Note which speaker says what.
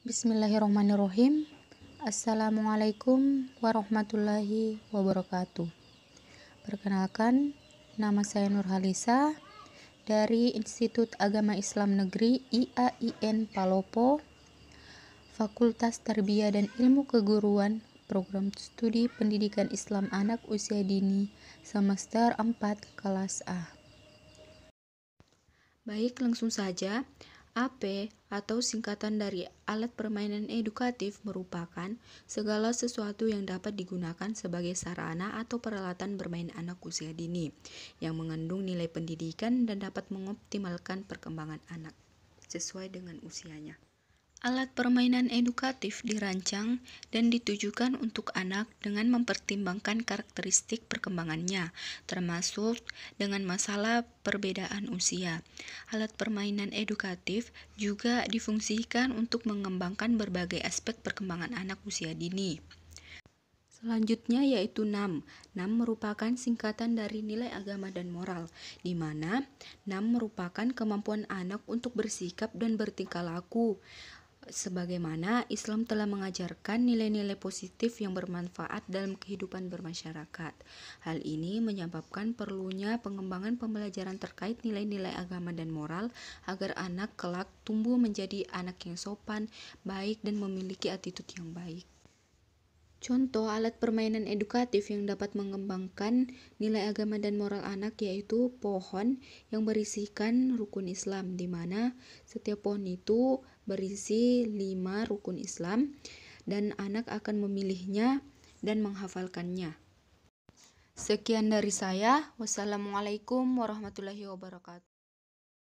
Speaker 1: Bismillahirrahmanirrahim. Assalamualaikum warahmatullahi wabarakatuh. Perkenalkan, nama saya Nurhalisa dari Institut Agama Islam Negeri IAIN Palopo, Fakultas Tarbiyah dan Ilmu Keguruan, Program Studi Pendidikan Islam Anak Usia Dini, semester 4 kelas A. Baik, langsung saja. AP atau singkatan dari alat permainan edukatif merupakan segala sesuatu yang dapat digunakan sebagai sarana atau peralatan bermain anak usia dini yang mengandung nilai pendidikan dan dapat mengoptimalkan perkembangan anak sesuai dengan usianya. Alat permainan edukatif dirancang dan ditujukan untuk anak dengan mempertimbangkan karakteristik perkembangannya, termasuk dengan masalah perbedaan usia. Alat permainan edukatif juga difungsikan untuk mengembangkan berbagai aspek perkembangan anak usia dini. Selanjutnya yaitu NAM. NAM merupakan singkatan dari nilai agama dan moral, di mana NAM merupakan kemampuan anak untuk bersikap dan bertingkah laku sebagaimana Islam telah mengajarkan nilai-nilai positif yang bermanfaat dalam kehidupan bermasyarakat. Hal ini menyebabkan perlunya pengembangan pembelajaran terkait nilai-nilai agama dan moral agar anak kelak tumbuh menjadi anak yang sopan, baik dan memiliki attitude yang baik. Contoh alat permainan edukatif yang dapat mengembangkan nilai agama dan moral anak yaitu pohon yang berisikan rukun Islam di mana setiap pohon itu berisi lima rukun Islam dan anak akan memilihnya dan menghafalkannya. Sekian dari saya. Wassalamualaikum warahmatullahi wabarakatuh.